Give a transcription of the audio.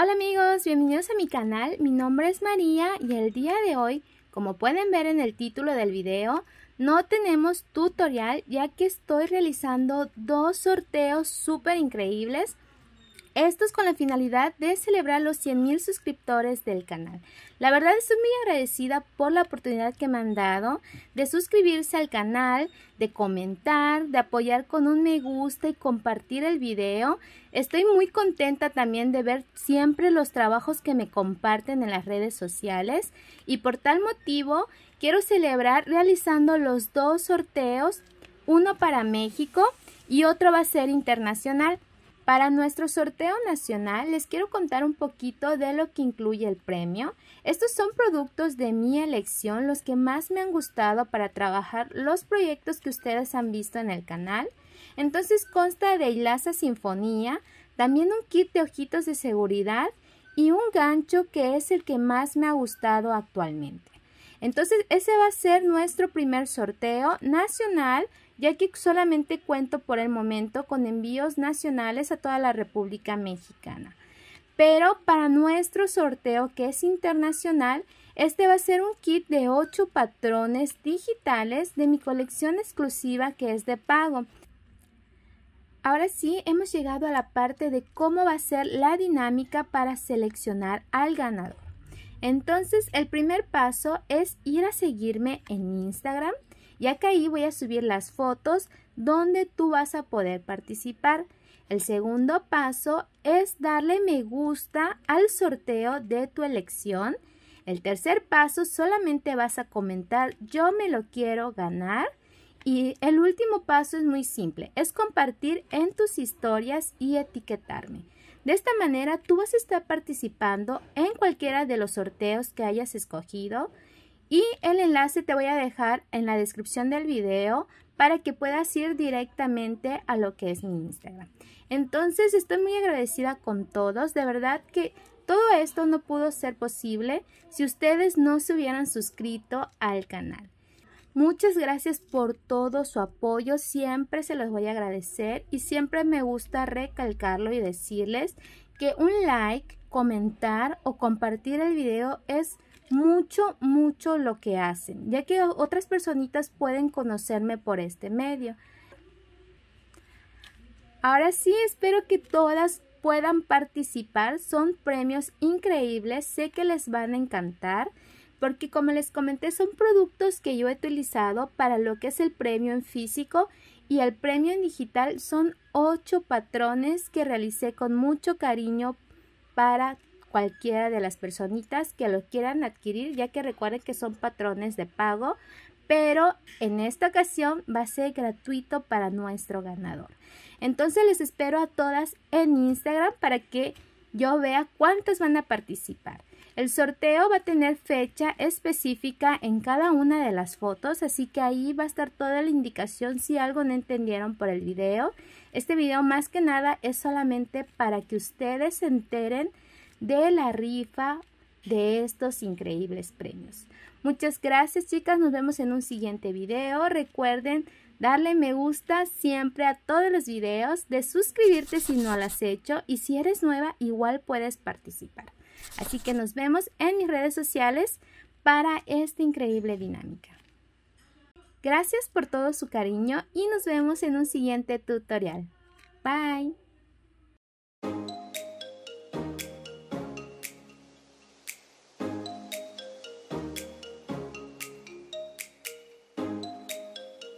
Hola amigos, bienvenidos a mi canal, mi nombre es María y el día de hoy, como pueden ver en el título del video, no tenemos tutorial ya que estoy realizando dos sorteos súper increíbles esto es con la finalidad de celebrar los 100.000 suscriptores del canal. La verdad estoy muy agradecida por la oportunidad que me han dado de suscribirse al canal, de comentar, de apoyar con un me gusta y compartir el video. Estoy muy contenta también de ver siempre los trabajos que me comparten en las redes sociales y por tal motivo quiero celebrar realizando los dos sorteos, uno para México y otro va a ser internacional. Para nuestro sorteo nacional les quiero contar un poquito de lo que incluye el premio. Estos son productos de mi elección, los que más me han gustado para trabajar los proyectos que ustedes han visto en el canal. Entonces consta de hilaza sinfonía, también un kit de ojitos de seguridad y un gancho que es el que más me ha gustado actualmente. Entonces ese va a ser nuestro primer sorteo nacional ya que solamente cuento por el momento con envíos nacionales a toda la República Mexicana. Pero para nuestro sorteo que es internacional, este va a ser un kit de 8 patrones digitales de mi colección exclusiva que es de pago. Ahora sí, hemos llegado a la parte de cómo va a ser la dinámica para seleccionar al ganador. Entonces, el primer paso es ir a seguirme en Instagram y acá ahí voy a subir las fotos donde tú vas a poder participar. El segundo paso es darle me gusta al sorteo de tu elección. El tercer paso solamente vas a comentar yo me lo quiero ganar. Y el último paso es muy simple, es compartir en tus historias y etiquetarme. De esta manera tú vas a estar participando en cualquiera de los sorteos que hayas escogido. Y el enlace te voy a dejar en la descripción del video para que puedas ir directamente a lo que es mi Instagram. Entonces estoy muy agradecida con todos, de verdad que todo esto no pudo ser posible si ustedes no se hubieran suscrito al canal. Muchas gracias por todo su apoyo, siempre se los voy a agradecer y siempre me gusta recalcarlo y decirles que un like, comentar o compartir el video es mucho, mucho lo que hacen, ya que otras personitas pueden conocerme por este medio. Ahora sí, espero que todas puedan participar, son premios increíbles, sé que les van a encantar, porque como les comenté, son productos que yo he utilizado para lo que es el premio en físico y el premio en digital son ocho patrones que realicé con mucho cariño para cualquiera de las personitas que lo quieran adquirir, ya que recuerden que son patrones de pago, pero en esta ocasión va a ser gratuito para nuestro ganador. Entonces les espero a todas en Instagram para que yo vea cuántas van a participar. El sorteo va a tener fecha específica en cada una de las fotos, así que ahí va a estar toda la indicación si algo no entendieron por el video. Este video más que nada es solamente para que ustedes se enteren de la rifa de estos increíbles premios. Muchas gracias chicas, nos vemos en un siguiente video. Recuerden darle me gusta siempre a todos los videos, de suscribirte si no lo has hecho y si eres nueva igual puedes participar. Así que nos vemos en mis redes sociales para esta increíble dinámica. Gracias por todo su cariño y nos vemos en un siguiente tutorial. Bye.